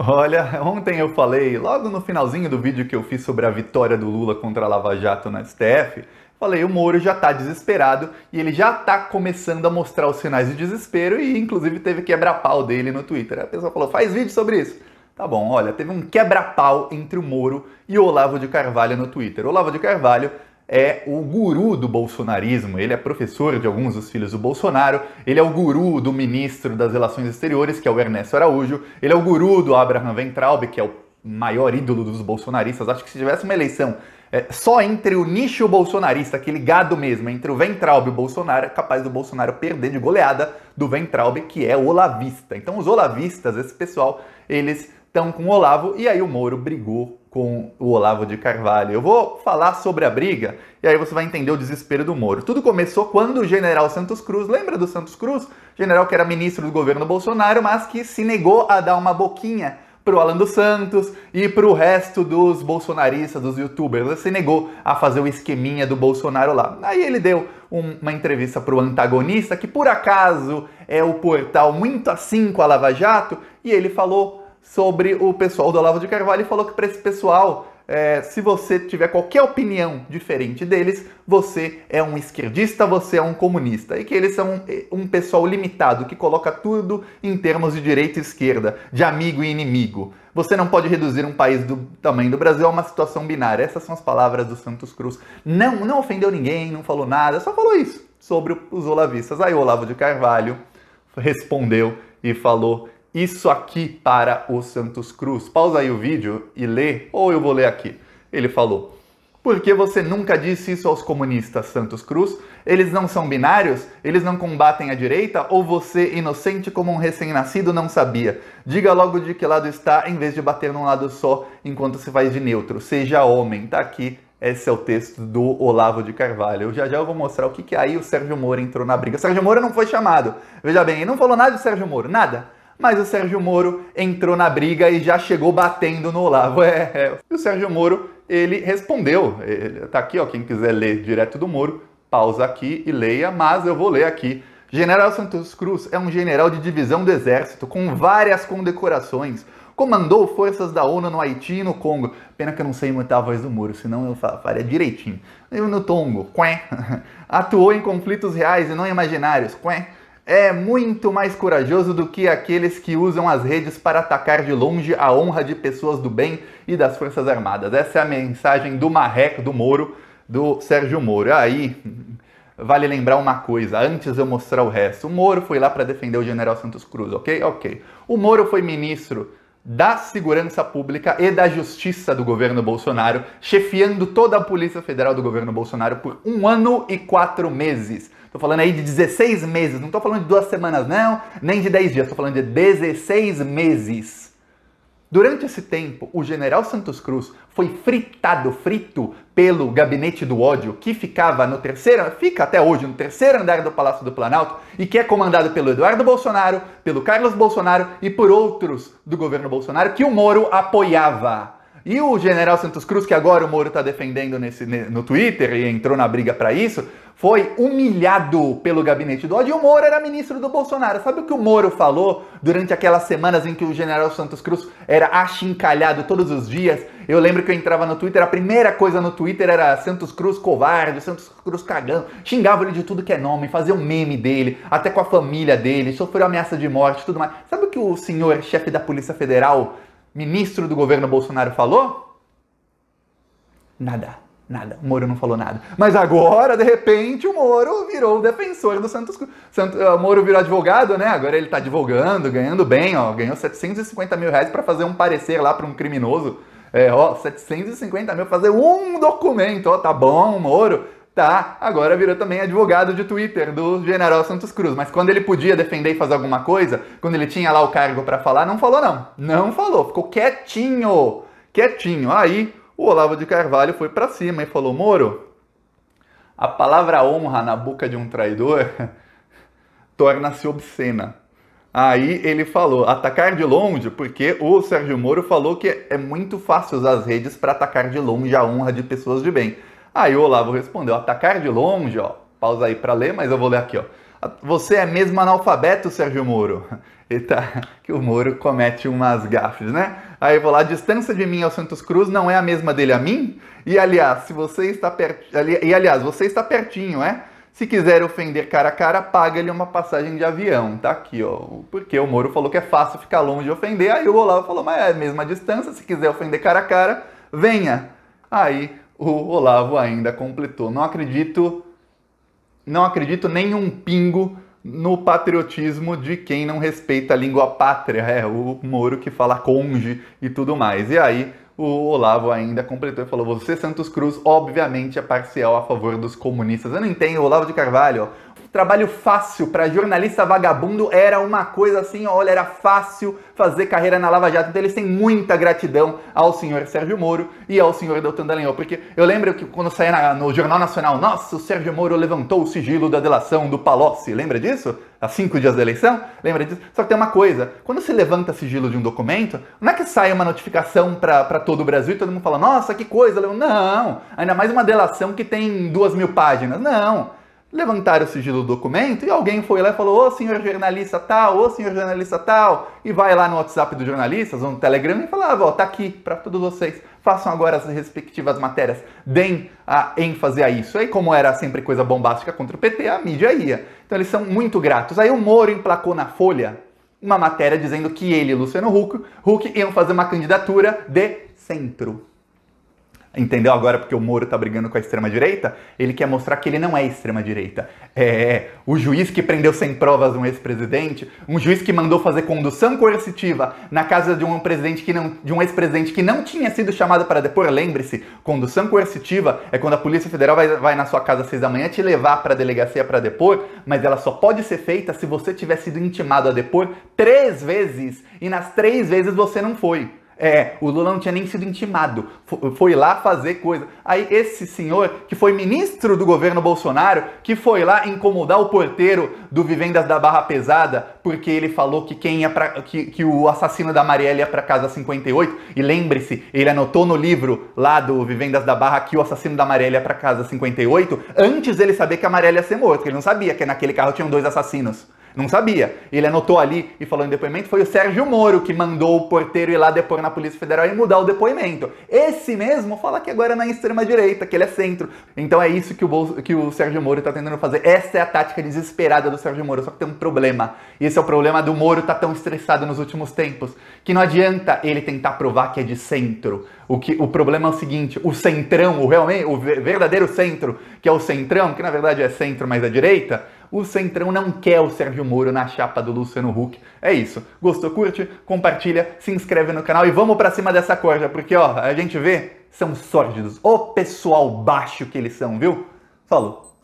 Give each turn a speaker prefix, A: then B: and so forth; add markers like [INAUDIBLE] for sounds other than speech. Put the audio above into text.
A: Olha, ontem eu falei, logo no finalzinho do vídeo que eu fiz sobre a vitória do Lula contra a Lava Jato na STF, falei, o Moro já tá desesperado e ele já tá começando a mostrar os sinais de desespero e inclusive teve quebra-pau dele no Twitter. A pessoa falou, faz vídeo sobre isso. Tá bom, olha, teve um quebra-pau entre o Moro e o Olavo de Carvalho no Twitter. O Olavo de Carvalho é o guru do bolsonarismo. Ele é professor de alguns dos filhos do Bolsonaro, ele é o guru do ministro das Relações Exteriores, que é o Ernesto Araújo, ele é o guru do Abraham Weintraub, que é o maior ídolo dos bolsonaristas. Acho que se tivesse uma eleição é, só entre o nicho bolsonarista, aquele gado mesmo, entre o Ventralb e o Bolsonaro, é capaz do Bolsonaro perder de goleada do Ventralb, que é o olavista. Então os olavistas, esse pessoal, eles estão com o Olavo, e aí o Moro brigou com o Olavo de Carvalho. Eu vou falar sobre a briga e aí você vai entender o desespero do Moro. Tudo começou quando o general Santos Cruz, lembra do Santos Cruz? General que era ministro do governo Bolsonaro, mas que se negou a dar uma boquinha pro Alan dos Santos e pro resto dos bolsonaristas, dos youtubers. Ele se negou a fazer o esqueminha do Bolsonaro lá. Aí ele deu um, uma entrevista pro antagonista, que por acaso é o portal muito assim com a Lava Jato, e ele falou sobre o pessoal do Olavo de Carvalho e falou que para esse pessoal, é, se você tiver qualquer opinião diferente deles, você é um esquerdista, você é um comunista. E que eles são um, é, um pessoal limitado, que coloca tudo em termos de direita e esquerda, de amigo e inimigo. Você não pode reduzir um país do tamanho do Brasil a uma situação binária. Essas são as palavras do Santos Cruz. Não, não ofendeu ninguém, não falou nada, só falou isso sobre os olavistas. Aí o Olavo de Carvalho respondeu e falou isso aqui para o Santos Cruz. Pausa aí o vídeo e lê, ou eu vou ler aqui. Ele falou: Por que você nunca disse isso aos comunistas, Santos Cruz? Eles não são binários? Eles não combatem a direita? Ou você, inocente como um recém-nascido, não sabia? Diga logo de que lado está, em vez de bater num lado só enquanto se faz de neutro. Seja homem, tá aqui. Esse é o texto do Olavo de Carvalho. Já já eu vou mostrar o que, que aí o Sérgio Moro entrou na briga. O Sérgio Moro não foi chamado. Veja bem, ele não falou nada do Sérgio Moro, nada mas o Sérgio Moro entrou na briga e já chegou batendo no Olavo. É, é. E o Sérgio Moro, ele respondeu. Ele, tá aqui, ó, quem quiser ler direto do Moro, pausa aqui e leia, mas eu vou ler aqui. General Santos Cruz é um general de divisão do exército com várias condecorações. Comandou forças da ONU no Haiti e no Congo. Pena que eu não sei imitar a voz do Moro, senão eu faria direitinho. E no Tongo, quen. [LAUGHS] Atuou em conflitos reais e não imaginários, quen é muito mais corajoso do que aqueles que usam as redes para atacar de longe a honra de pessoas do bem e das Forças Armadas. Essa é a mensagem do marreco do Moro, do Sérgio Moro. Aí vale lembrar uma coisa, antes eu mostrar o resto. O Moro foi lá para defender o general Santos Cruz, ok? Ok. O Moro foi ministro da Segurança Pública e da Justiça do governo Bolsonaro, chefiando toda a Polícia Federal do governo Bolsonaro por um ano e quatro meses Estou falando aí de 16 meses, não estou falando de duas semanas, não, nem de 10 dias, estou falando de 16 meses. Durante esse tempo, o general Santos Cruz foi fritado, frito pelo gabinete do ódio que ficava no terceiro, fica até hoje no terceiro andar do Palácio do Planalto e que é comandado pelo Eduardo Bolsonaro, pelo Carlos Bolsonaro e por outros do governo Bolsonaro que o Moro apoiava. E o general Santos Cruz, que agora o Moro está defendendo nesse, no Twitter e entrou na briga para isso, foi humilhado pelo gabinete do ódio. E o Moro era ministro do Bolsonaro. Sabe o que o Moro falou durante aquelas semanas em que o general Santos Cruz era achincalhado todos os dias? Eu lembro que eu entrava no Twitter, a primeira coisa no Twitter era Santos Cruz covarde, Santos Cruz cagão. Xingava ele de tudo que é nome, fazia um meme dele, até com a família dele, sofreu ameaça de morte tudo mais. Sabe o que o senhor chefe da Polícia Federal ministro do governo Bolsonaro falou? Nada, nada. O Moro não falou nada. Mas agora, de repente, o Moro virou o defensor do Santos Cruz. Santo, eh, o Moro virou advogado, né? Agora ele tá advogando, ganhando bem, ó. Ganhou 750 mil reais para fazer um parecer lá para um criminoso. É, ó, 750 mil, fazer um documento, ó, tá bom, Moro tá, agora virou também advogado de Twitter do General Santos Cruz. Mas quando ele podia defender e fazer alguma coisa, quando ele tinha lá o cargo para falar, não falou não. Não falou, ficou quietinho. Quietinho. Aí o Olavo de Carvalho foi para cima e falou: "Moro, a palavra honra na boca de um traidor [LAUGHS] torna-se obscena. Aí ele falou atacar de longe, porque o Sérgio Moro falou que é muito fácil usar as redes para atacar de longe a honra de pessoas de bem. Aí o Olavo respondeu: atacar tá de longe, ó. Pausa aí para ler, mas eu vou ler aqui, ó. Você é mesmo analfabeto, Sérgio Moro. [LAUGHS] Eita, que o Moro comete umas gafes, né? Aí eu vou lá, a distância de mim ao Santos Cruz não é a mesma dele a mim? E aliás, se você está pertinho, ali... e aliás, você está pertinho, é? Se quiser ofender cara a cara, paga-lhe uma passagem de avião. Tá aqui, ó. Porque o Moro falou que é fácil ficar longe de ofender, aí o Olavo falou, mas é a mesma distância, se quiser ofender cara a cara, venha. Aí o Olavo ainda completou. Não acredito, não acredito nem um pingo no patriotismo de quem não respeita a língua pátria. É o Moro que fala conge e tudo mais. E aí o Olavo ainda completou e falou: Você, Santos Cruz, obviamente é parcial a favor dos comunistas. Eu não entendo, Olavo de Carvalho, ó trabalho fácil para jornalista vagabundo era uma coisa assim, olha, era fácil fazer carreira na Lava Jato. Então eles têm muita gratidão ao senhor Sérgio Moro e ao senhor Doutor Dallagnol, porque eu lembro que quando saía no Jornal Nacional, nossa, o Sérgio Moro levantou o sigilo da delação do Palocci, lembra disso? Há cinco dias da eleição, lembra disso? Só que tem uma coisa, quando se levanta sigilo de um documento, não é que sai uma notificação para todo o Brasil e todo mundo fala, nossa, que coisa, não, ainda mais uma delação que tem duas mil páginas, não levantaram o sigilo do documento e alguém foi lá e falou: Ô senhor jornalista tal, ô senhor jornalista tal, e vai lá no WhatsApp dos jornalistas ou no Telegram e falava: Ó, tá aqui para todos vocês, façam agora as respectivas matérias, deem a ênfase a isso. Aí, como era sempre coisa bombástica contra o PT, a mídia ia. Então eles são muito gratos. Aí o Moro emplacou na Folha uma matéria dizendo que ele e Luciano Huck, Huck iam fazer uma candidatura de centro entendeu agora porque o Moro tá brigando com a extrema-direita? Ele quer mostrar que ele não é extrema-direita. É o juiz que prendeu sem provas um ex-presidente, um juiz que mandou fazer condução coercitiva na casa de um presidente que não, de um ex-presidente que não tinha sido chamado para depor. Lembre-se, condução coercitiva é quando a Polícia Federal vai, vai na sua casa às seis da manhã te levar para a delegacia para depor, mas ela só pode ser feita se você tiver sido intimado a depor três vezes e nas três vezes você não foi. É, o Lula não tinha nem sido intimado, foi lá fazer coisa. Aí esse senhor, que foi ministro do governo Bolsonaro, que foi lá incomodar o porteiro do Vivendas da Barra Pesada, porque ele falou que quem ia pra, que, que o assassino da Marielle ia para casa 58, e lembre-se, ele anotou no livro lá do Vivendas da Barra que o assassino da Marielle ia para casa 58, antes ele saber que a Marielle ia ser morta, porque ele não sabia que naquele carro tinham dois assassinos. Não sabia. Ele anotou ali e falou em depoimento. Foi o Sérgio Moro que mandou o porteiro ir lá depor na Polícia Federal e mudar o depoimento. Esse mesmo fala que agora é na extrema-direita, que ele é centro. Então é isso que o, Bolso, que o Sérgio Moro está tentando fazer. Essa é a tática desesperada do Sérgio Moro. Só que tem um problema. E esse é o problema do Moro estar tá tão estressado nos últimos tempos. Que não adianta ele tentar provar que é de centro. O, que, o problema é o seguinte: o centrão, o, realmente, o verdadeiro centro, que é o centrão, que na verdade é centro, mas é direita o Centrão não quer o Sérgio Moro na chapa do Luciano Huck. É isso. Gostou, curte, compartilha, se inscreve no canal e vamos para cima dessa corja, porque ó, a gente vê, são sórdidos. o pessoal baixo que eles são, viu? Falou.